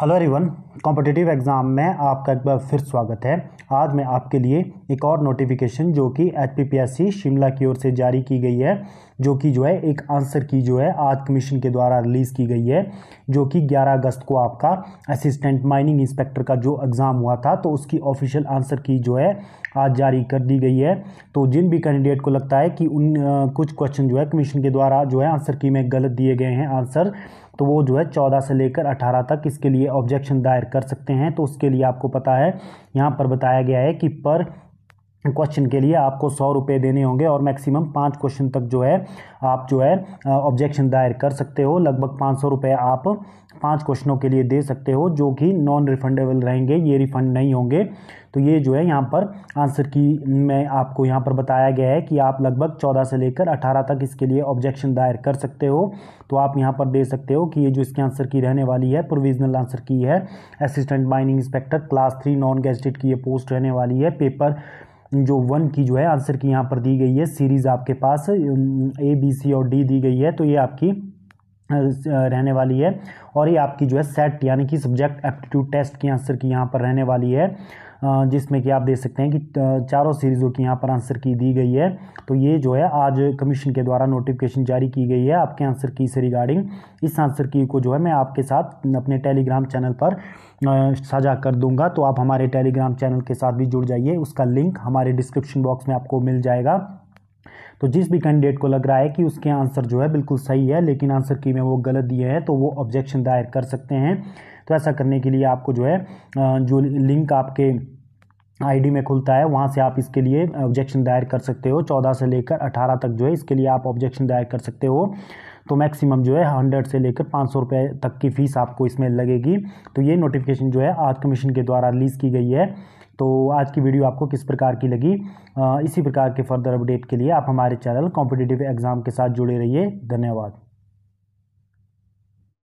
hello everyone competitive exam में आपका एक बार फिर स्वागत है आज मैं आपके लिए एक और नोटिफिकेशन जो कि एच शिमला की ओर से जारी की गई है जो कि जो है एक आंसर की जो है आज कमीशन के द्वारा रिलीज़ की गई है जो कि 11 अगस्त को आपका असिस्टेंट माइनिंग इंस्पेक्टर का जो एग्ज़ाम हुआ था तो उसकी ऑफिशियल आंसर की जो है आज जारी कर दी गई है तो जिन भी कैंडिडेट को लगता है कि उन कुछ क्वेश्चन जो है कमीशन के द्वारा जो है आंसर की में गलत दिए गए हैं आंसर तो वो जो है चौदह से लेकर अठारह तक इसके लिए ऑब्जेक्शन दायर कर सकते हैं तो उसके लिए आपको पता है यहाँ पर बताया गया है कि पर क्वेश्चन के लिए आपको सौ रुपये देने होंगे और मैक्सिमम पाँच क्वेश्चन तक जो है आप जो है ऑब्जेक्शन दायर कर सकते हो लगभग पाँच सौ रुपये आप पांच क्वेश्चनों के लिए दे सकते हो जो कि नॉन रिफंडेबल रहेंगे ये रिफंड नहीं होंगे तो ये जो है यहाँ पर आंसर की मैं आपको यहाँ पर बताया गया है कि आप लगभग चौदह से लेकर अठारह तक इसके लिए ऑब्जेक्शन दायर कर सकते हो तो आप यहाँ पर दे सकते हो कि ये जो इसके आंसर की रहने वाली है प्रोविजनल आंसर की है assistant mining inspector class three non gazetted की ये पोस्ट रहने वाली है पेपर जो वन की जो है आंसर की यहाँ पर दी गई है सीरीज़ आपके पास ए बी सी और डी दी गई है तो ये आपकी रहने वाली है और ये आपकी जो है सेट यानी कि सब्जेक्ट एप्टीट्यूड टेस्ट की आंसर की यहाँ पर रहने वाली है जिसमें कि आप देख सकते हैं कि चारों सीरीज़ों की यहाँ पर आंसर की दी गई है तो ये जो है आज कमीशन के द्वारा नोटिफिकेशन जारी की गई है आपके आंसर की से रिगार्डिंग इस आंसर की को जो है मैं आपके साथ अपने टेलीग्राम चैनल पर साझा कर दूंगा तो आप हमारे टेलीग्राम चैनल के साथ भी जुड़ जाइए उसका लिंक हमारे डिस्क्रिप्शन बॉक्स में आपको मिल जाएगा तो जिस भी कैंडिडेट को लग रहा है कि उसके आंसर जो है बिल्कुल सही है लेकिन आंसर की में वो गलत दिए हैं तो वो ऑब्जेक्शन दायर कर सकते हैं तो ऐसा करने के लिए आपको जो है जो लिंक आपके आईडी में खुलता है वहाँ से आप इसके लिए ऑब्जेक्शन दायर कर सकते हो चौदह से लेकर अठारह तक जो है इसके लिए आप ऑब्जेक्शन दायर कर सकते हो तो मैक्सिमम जो है हंड्रेड से लेकर पाँच सौ रुपये तक की फ़ीस आपको इसमें लगेगी तो ये नोटिफिकेशन जो है आज कमीशन के द्वारा रिलीज़ की गई है तो आज की वीडियो आपको किस प्रकार की लगी इसी प्रकार के फर्दर अपडेट के लिए आप हमारे चैनल कॉम्पिटिटिव एग्ज़ाम के साथ जुड़े रहिए धन्यवाद